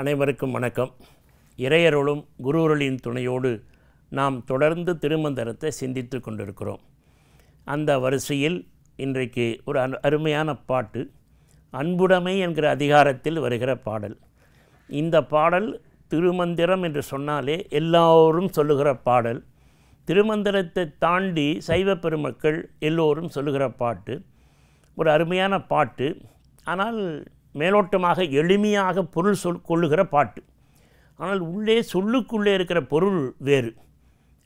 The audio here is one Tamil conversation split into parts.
அனைவருக்கும் வணக்கம் இறையருளும் குருவருளின் துணையோடு நாம் தொடர்ந்து திருமந்திரத்தை சிந்தித்து கொண்டிருக்கிறோம் அந்த வரிசையில் இன்றைக்கு ஒரு அருமையான பாட்டு அன்புடைமை என்கிற அதிகாரத்தில் வருகிற பாடல் இந்த பாடல் திருமந்திரம் என்று சொன்னாலே எல்லோரும் சொல்லுகிற பாடல் திருமந்திரத்தை தாண்டி சைவ பெருமக்கள் எல்லோரும் சொல்லுகிற பாட்டு ஒரு அருமையான பாட்டு ஆனால் மேலோட்டமாக எளிமையாக பொருள் சொல் கொள்ளுகிற பாட்டு ஆனால் உள்ளே சொல்லுக்குள்ளே இருக்கிற பொருள் வேறு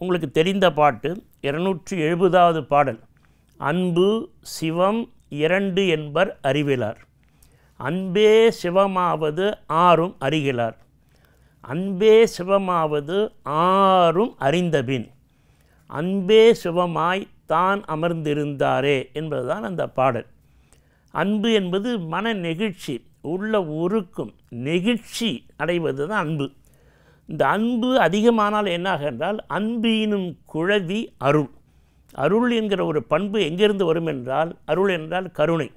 உங்களுக்கு தெரிந்த பாட்டு இருநூற்றி எழுபதாவது பாடல் அன்பு சிவம் இரண்டு என்பர் அறிவிலார் அன்பே சிவமாவது ஆறும் அறிகிறார் அன்பே சிவமாவது ஆறும் அறிந்தபின் அன்பே சிவமாய் தான் அமர்ந்திருந்தாரே என்பதுதான் அந்த பாடல் அன்பு என்பது மன நெகிழ்ச்சி உள்ள உருக்கும் நெகிழ்ச்சி அடைவது தான் அன்பு இந்த அன்பு அதிகமானால் என்னாக என்றால் அன்பினும் குழவி அருள் அருள் என்கிற ஒரு பண்பு எங்கிருந்து வரும் என்றால் அருள் என்றால் கருணை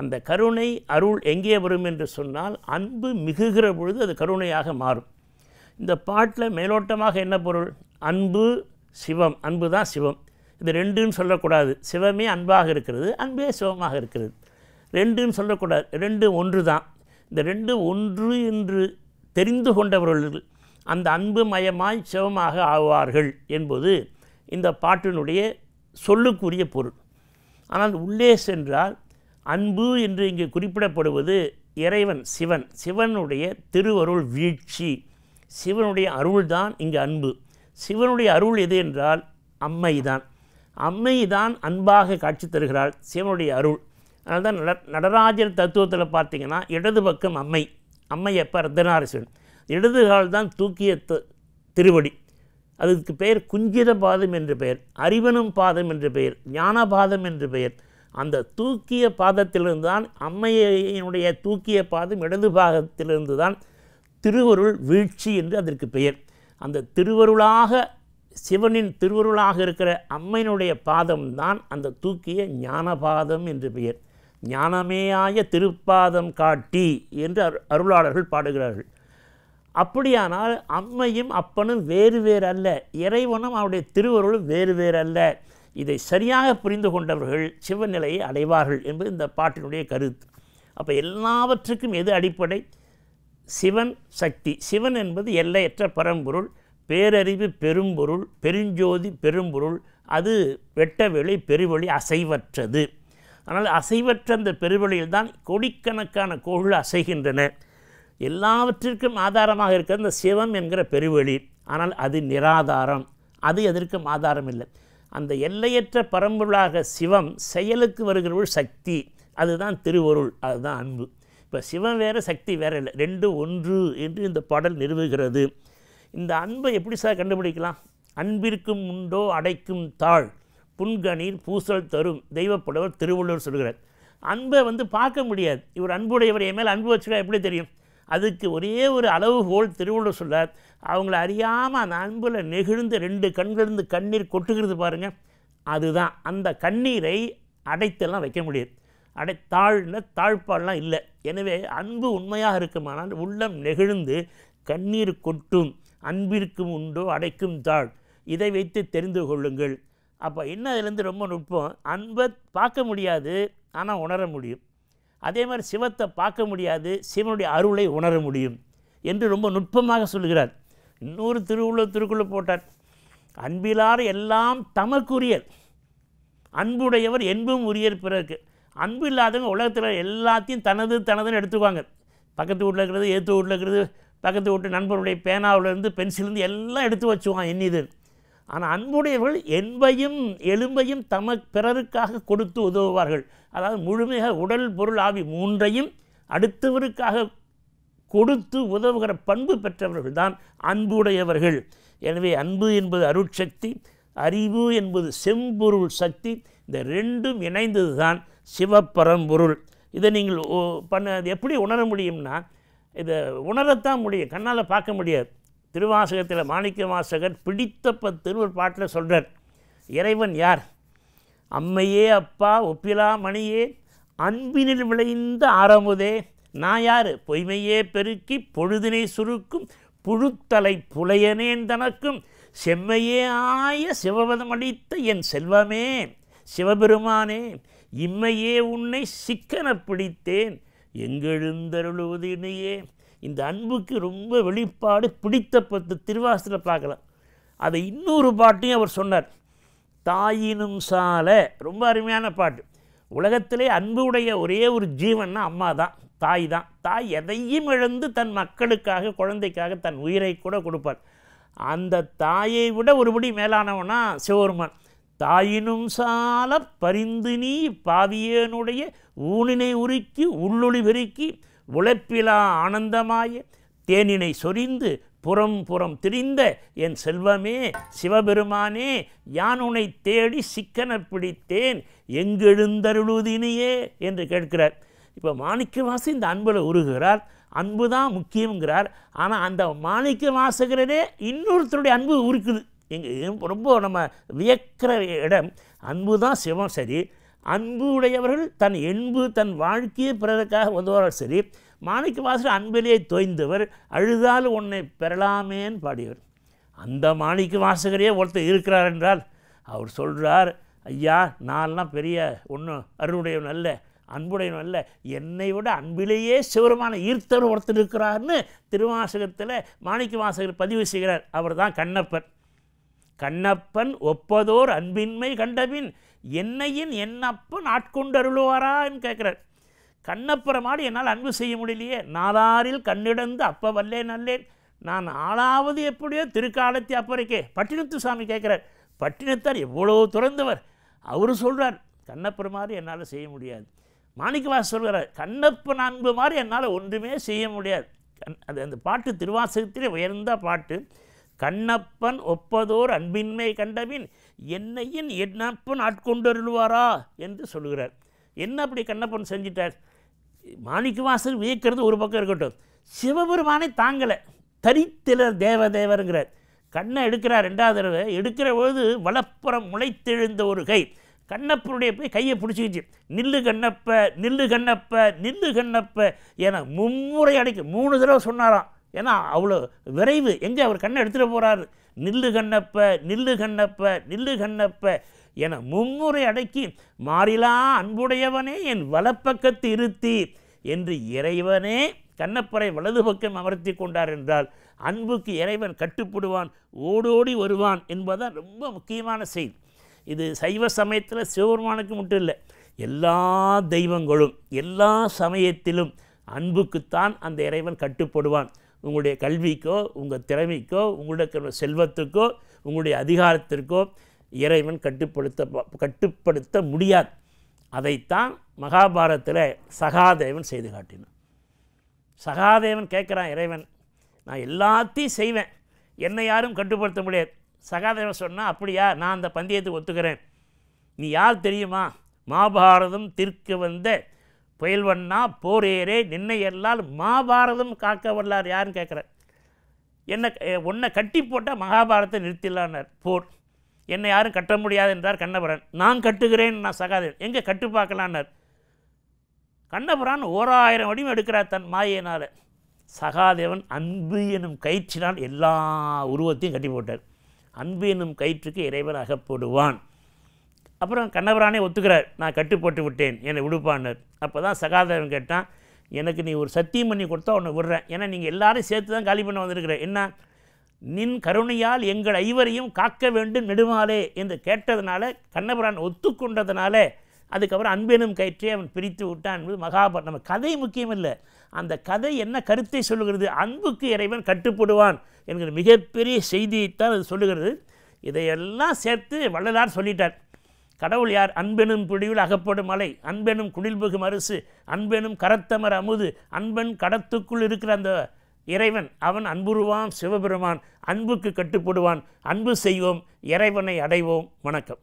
அந்த கருணை அருள் எங்கே வரும் என்று சொன்னால் அன்பு மிகுகிற பொழுது அது கருணையாக மாறும் இந்த பாட்டில் மேலோட்டமாக என்ன பொருள் அன்பு சிவம் அன்பு தான் சிவம் இது ரெண்டுன்னு சொல்லக்கூடாது சிவமே அன்பாக இருக்கிறது அன்பே சிவமாக இருக்கிறது ரெண்டுன்னு சொல்லக்கூடாது ரெண்டு ஒன்று தான் இந்த ரெண்டு ஒன்று என்று தெரிந்து கொண்டவர்கள் அந்த அன்பு மயமாய் சிவமாக ஆவார்கள் என்பது இந்த பாட்டினுடைய சொல்லுக்குரிய பொருள் ஆனால் உள்ளே சென்றால் அன்பு என்று இங்கே குறிப்பிடப்படுவது இறைவன் சிவன் சிவனுடைய திருவருள் வீழ்ச்சி சிவனுடைய அருள்தான் இங்கு அன்பு சிவனுடைய அருள் எது என்றால் அம்மைதான் அம்மைதான் அன்பாக காட்சி தருகிறாள் சிவனுடைய அருள் அதனால் தான் நட நடராஜர் தத்துவத்தில் பார்த்திங்கன்னா இடது பக்கம் அம்மை அம்மை எப்போ ரத்தனாரிசன் இடது கால் தான் தூக்கிய திருவடி அதுக்கு பெயர் குஞ்சித பாதம் என்று பெயர் அறிவனும் பாதம் என்று பெயர் ஞான பாதம் என்று பெயர் அந்த தூக்கிய பாதத்திலிருந்து தான் அம்மையினுடைய தூக்கிய பாதம் இடது பாகத்திலிருந்து தான் திருவருள் வீழ்ச்சி என்று அதற்கு பெயர் அந்த திருவருளாக சிவனின் திருவருளாக இருக்கிற அம்மையினுடைய பாதம்தான் அந்த தூக்கிய ஞானபாதம் என்று பெயர் ஞானமேயாய திருப்பாதம் காட்டி என்று அருளாளர்கள் பாடுகிறார்கள் அப்படியானால் அம்மையும் அப்பனும் வேறு வேறு அல்ல இறைவனும் அவருடைய திருவருளும் வேறு வேறு அல்ல இதை சரியாக புரிந்து கொண்டவர்கள் சிவநிலையை அடைவார்கள் என்பது இந்த பாட்டினுடைய கருத்து அப்போ எல்லாவற்றுக்கும் எது அடிப்படை சிவன் சக்தி சிவன் என்பது எல்லையற்ற பரம்பொருள் பேரறிவு பெரும்பொருள் பெருஞ்சோதி பெரும்பொருள் அது வெட்டவெளி பெருவெளி அசைவற்றது ஆனால் அசைவற்ற அந்த பெருவழியில் தான் கோடிக்கணக்கான கோள்கள் அசைகின்றன எல்லாவற்றிற்கும் ஆதாரமாக இருக்கிற இந்த சிவம் என்கிற பெருவெளி ஆனால் அது நிராதாரம் அது எதற்கும் ஆதாரம் இல்லை அந்த எல்லையற்ற பரம்பொருளாக சிவம் செயலுக்கு வருகிறவள் சக்தி அதுதான் திருவொருள் அதுதான் அன்பு இப்போ சிவம் வேறு சக்தி வேறு இல்லை ரெண்டு ஒன்று என்று இந்த பாடல் நிறுவுகிறது இந்த அன்பை எப்படி சார் கண்டுபிடிக்கலாம் அன்பிற்கும் உண்டோ அடைக்கும் தாழ் புன்கணீர் பூசல் தரும் தெய்வப்புடவர் திருவள்ளுவர் சொல்கிறார் அன்பை வந்து பார்க்க முடியாது இவர் அன்புடையவர் என் மேலே அன்பு வச்சுக்கா எப்படி தெரியும் அதுக்கு ஒரே ஒரு அளவுகோல் திருவள்ளுவர் சொல்கிறார் அவங்கள அறியாமல் அந்த அன்பில் நெகிழ்ந்து ரெண்டு கண்களிருந்து கண்ணீர் கொட்டுகிறது பாருங்கள் அதுதான் அந்த கண்ணீரை அடைத்தெல்லாம் வைக்க முடியாது அடை தாழ்ல தாழ்பாடெலாம் இல்லை எனவே அன்பு உண்மையாக இருக்குமானால் உள்ளம் நெகிழ்ந்து கண்ணீர் கொட்டும் அன்பிற்கும் உண்டோ அடைக்கும் தாழ் இதை வைத்து தெரிந்து கொள்ளுங்கள் அப்போ இன்னும் அதுலேருந்து ரொம்ப நுட்பம் அன்பை பார்க்க முடியாது ஆனால் உணர முடியும் அதே மாதிரி சிவத்தை பார்க்க முடியாது சிவனுடைய அருளை உணர முடியும் என்று ரொம்ப நுட்பமாக சொல்கிறார் இன்னொரு திருவுள்ள திருக்குள்ள போட்டார் அன்பிலார் எல்லாம் தமக்குரியர் அன்புடையவர் என்பும் உரியர் பிறகு அன்பு இல்லாதவங்க உலகத்தில் எல்லாத்தையும் தனது தனதுன்னு எடுத்துக்குவாங்க பக்கத்து வீட்டில் இருக்கிறது ஏற்று வீட்டில் இருக்கிறது பக்கத்து வீட்டு நண்பருடைய பேனாவிலேருந்து பென்சிலேருந்து எல்லாம் எடுத்து வச்சுவான் என்னிது ஆனால் அன்புடையவர்கள் என்பையும் எலும்பையும் தம பிறருக்காக கொடுத்து உதவுவார்கள் அதாவது முழுமையாக உடல் பொருள் ஆவி மூன்றையும் அடுத்தவருக்காக கொடுத்து உதவுகிற பண்பு பெற்றவர்கள் தான் அன்புடையவர்கள் எனவே அன்பு என்பது அருட்சக்தி அறிவு என்பது செம்பொருள் சக்தி இந்த ரெண்டும் இணைந்தது தான் சிவப்பரம்பொருள் இதை நீங்கள் பண்ண எப்படி உணர முடியும்னா இதை உணரத்தான் முடியும் கண்ணால் பார்க்க முடியாது திருவாசகத்தில் மாணிக்க வாசகர் பிடித்த பத்துன்னு ஒரு பாட்டில் சொல்கிறார் இறைவன் யார் அம்மையே அப்பா ஒப்பிலா மணியே அன்பினில் விளைந்த அறமுதே நான் யார் பொய்மையே பெருக்கி பொழுதினை சுருக்கும் புழுத்தலை புலையனேன் தனக்கும் செம்மையே ஆய சிவபதம் அளித்த என் செல்வமே சிவபெருமானே இம்மையே உன்னை சிக்கன பிடித்தேன் எங்கெழுந்தருளுவது இனியே இந்த அன்புக்கு ரொம்ப வெளிப்பாடு பிடித்த பத்து திருவாசத்தில் பார்க்கலாம் அதை இன்னொரு பாட்டையும் அவர் சொன்னார் தாயினும் சால ரொம்ப அருமையான பாட்டு உலகத்திலே அன்பு உடைய ஒரே ஒரு ஜீவன்னா அம்மா தான் தாய் தான் தாய் எதையும் இழந்து தன் மக்களுக்காக குழந்தைக்காக தன் உயிரை கூட கொடுப்பார் அந்த தாயை விட ஒருபடி மேலானவனா சிவபெருமான் தாயினும் சால பரிந்து நீ பாவியனுடைய ஊனினை உருக்கி உள்ளொளி பெருக்கி உழைப்பிலா ஆனந்தமாய தேனினை சொரிந்து புறம் புறம் திரிந்த என் செல்வமே சிவபெருமானே யான் உனை தேடி சிக்கன பிடித்தேன் எங்கெழுந்தருளுதினியே என்று கேட்கிறார் இப்போ மாணிக்க வாசு இந்த அன்பில் உருகிறார் அன்பு தான் முக்கியங்கிறார் ஆனால் அந்த மாணிக்க வாசகரே இன்னொருத்தருடைய அன்பு உருக்குது எங்கள் ரொம்ப நம்ம வியக்கிற இடம் அன்பு தான் சிவம் சரி அன்பு உடையவர்கள் தன் என்பு தன் வாழ்க்கையை பிறருக்காக உதவுவார் சரி மாணிக்க வாசகர் அன்பிலே தோய்ந்தவர் அழுதால் உன்னை பெறலாமேன்னு பாடியவர் அந்த மாணிக்க வாசகரே ஒருத்தர் இருக்கிறார் என்றால் அவர் சொல்கிறார் ஐயா நான்லாம் பெரிய ஒன்றும் அருளுடையவன் அல்ல அன்புடையவன் அல்ல என்னை விட அன்பிலேயே சிவருமான ஈர்த்தவர் ஒருத்தர் இருக்கிறார்னு திருவாசகத்தில் மாணிக்க வாசகர் பதிவு செய்கிறார் அவர் தான் கண்ணப்பன் கண்ணப்பன் ஒப்பதோர் அன்பின்மை கண்டபின் என்னையின் என்னப்பன் ஆட்கொண்டருளுவாரான்னு கேட்குறார் கண்ணப்புற மாடி என்னால் அன்பு செய்ய முடியலையே நாளாரில் கண்ணிடந்து அப்ப வல்லேன் அல்லேன் நான் ஆளாவது எப்படியோ திருக்காலத்தை அப்பறைக்கே பட்டினத்து சாமி கேட்குறார் பட்டினத்தார் எவ்வளோ துறந்தவர் அவர் சொல்கிறார் கண்ணப்புற மாதிரி என்னால் செய்ய முடியாது மாணிக்கவாச சொல்கிறார் கண்ணப்பன் அன்பு மாதிரி என்னால் ஒன்றுமே செய்ய முடியாது அது அந்த பாட்டு திருவாசகத்திலே உயர்ந்த பாட்டு கண்ணப்பன் ஒப்பதோர் அன்பின்மை கண்டபின் என்னையின் என்னப்பன் ஆட்கொண்டருள்வாரா என்று சொல்கிறார் என்ன அப்படி கண்ணப்பன் செஞ்சிட்டார் மாணிக்கவாசர் வியக்கிறது ஒரு பக்கம் இருக்கட்டும் சிவபெருமானை தாங்கலை தரித்திலர் தேவ தேவருங்கிறார் கண்ணை எடுக்கிறார் ரெண்டாவது தடவை எடுக்கிற பொழுது வளப்புறம் முளைத்தெழுந்த ஒரு கை கண்ணப்பனுடைய போய் கையை பிடிச்சிக்கிச்சு நில்லு கண்ணப்ப நில்லு கண்ணப்ப நில்லு கண்ணப்ப என மும்முறை அடிக்க மூணு தடவை சொன்னாராம் ஏன்னா அவ்வளோ விரைவு எங்கே அவர் கண்ணை எடுத்துகிட்டு போகிறாரு நில்லு கண்ணப்ப நில்லு கண்ணப்ப நில்லு கண்ணப்ப என மும்முறை அடக்கி மாறிலா அன்புடையவனே என் வலப்பக்கத்து இருத்தி என்று இறைவனே கண்ணப்பரை வலது பக்கம் அமர்த்தி கொண்டார் என்றால் அன்புக்கு இறைவன் கட்டுப்படுவான் ஓடோடி வருவான் என்பதுதான் ரொம்ப முக்கியமான செய்தி இது சைவ சமயத்தில் சிவபெருமானுக்கு மட்டும் இல்லை எல்லா தெய்வங்களும் எல்லா சமயத்திலும் அன்புக்குத்தான் அந்த இறைவன் கட்டுப்படுவான் உங்களுடைய கல்விக்கோ உங்கள் திறமைக்கோ உங்களுடைய செல்வத்துக்கோ உங்களுடைய அதிகாரத்திற்கோ இறைவன் கட்டுப்படுத்த கட்டுப்படுத்த முடியாது அதைத்தான் மகாபாரதத்தில் சகாதேவன் செய்து காட்டினான் சகாதேவன் கேட்குறான் இறைவன் நான் எல்லாத்தையும் செய்வேன் என்னை யாரும் கட்டுப்படுத்த முடியாது சகாதேவன் சொன்னால் அப்படியா நான் அந்த பந்தயத்தை ஒத்துக்கிறேன் நீ யார் தெரியுமா மகாபாரதம் திற்கு வந்த புயல்வண்ணா போரேரே நின்னை எல்லால் மாபாரதம் காக்க வல்லார் யாருன்னு கேட்குறார் என்னை உன்னை கட்டி போட்டால் மகாபாரதத்தை நிறுத்திடலான் போர் என்னை யாரும் கட்ட முடியாது என்றார் கண்ணபுரன் நான் கட்டுகிறேன் நான் சகாதேவன் எங்கே கட்டு பார்க்கலான் கண்ணபுரான் ஓர் ஆயிரம் வடிவம் எடுக்கிறார் தன் மாயினால் சகாதேவன் அன்பு எனும் கயிற்றினால் எல்லா உருவத்தையும் கட்டி போட்டார் அன்பு எனும் கயிற்றுக்கு இறைவன் அகப்படுவான் அப்புறம் கண்ணவரானே ஒத்துக்கிறார் நான் கட்டுப்பட்டு விட்டேன் என்னை விடுப்பான்னார் அப்போ தான் சகாதேவன் கேட்டான் எனக்கு நீ ஒரு சத்தியம் பண்ணி கொடுத்தா உன்னை விடுறேன் ஏன்னா நீங்கள் எல்லாரும் சேர்த்து தான் காலி பண்ண வந்திருக்கிற என்ன நின் கருணையால் எங்கள் ஐவரையும் காக்க வேண்டும் நெடுமாலே என்று கேட்டதுனால கண்ணபுரான் ஒத்துக்கொண்டதுனால அதுக்கப்புறம் அன்பெனும் கயிற்றை அவன் பிரித்து விட்டான் என்பது மகாபாரத் நம்ம கதை முக்கியம் இல்லை அந்த கதை என்ன கருத்தை சொல்லுகிறது அன்புக்கு இறைவன் கட்டுப்படுவான் என்கிற மிகப்பெரிய செய்தியைத்தான் அது சொல்லுகிறது இதையெல்லாம் சேர்த்து வள்ளலார் சொல்லிட்டார் கடவுள் யார் அன்பெனும் பிடிவில் அகப்படும் மலை அன்பெனும் குடில்புகும் மறுசு அன்பெனும் கரத்தமர் அமுது அன்பன் கடத்துக்குள் இருக்கிற அந்த இறைவன் அவன் அன்புருவான் சிவபெருமான் அன்புக்கு கட்டுப்படுவான் அன்பு செய்வோம் இறைவனை அடைவோம் வணக்கம்